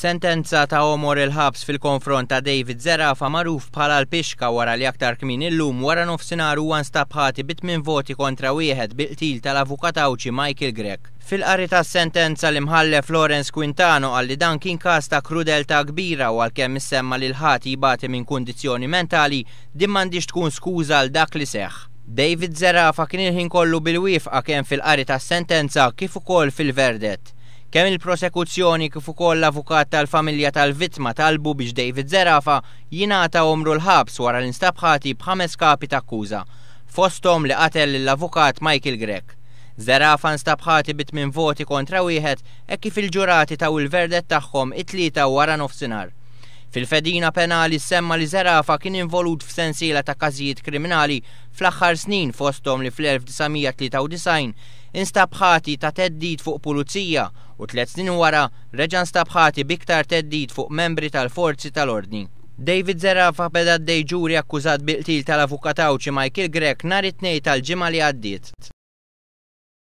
Sentenza ta' omor il-ħabs fil-konfront ta' David Zerafa maruf bħala l-pixka wara li aktar kmin illum wara nofsinhar għan stabħati bit minn voti kontra wieħed bil til tal-avukat awċi Michael Grek. Fil-qari ta' sentenza li mħalle Florence Quintano għalli dan kien kas ta' krudelta kbira u għalkemm semma li l-ħati jibati minn kundizzjoni mentali dimmandix tkun skuża għal dak li seħħ. David Zerafa kien il-ħin kollu bil-wifqa kemm fil-qari ta' sentenza kif ukoll fil-verdet. Kemm il-prosekuzzjoni kif ukoll l-avukat tal-familja tal-vittma talbu biex David Zerafa jingħata omru l-ħabs wara l-instabħati b'ħames kapi ta' akkuża, fostom li qatel l-avukat Michael Grek. Zerafa nstabħati bit minn voti kontra wieħed e kif il-ġurati taw il-verdet tagħhom it-tlieta wara nofsinhar. Fil-fedina penali semma li Zerafa kien involut f'sensiela ta' każijiet kriminali fl-aħħar snin fostom li fl-1993 instab ħati ta' teddit fuq pulizija u tliet snin wara reġan stabħati biktar teddit fuq membri tal-forzi tal-ordni. David Zerafa beda d-dej ġuri akkużat bil-til tal-avukatawċi Michael Grek nar it tal ġimali li għaddiet.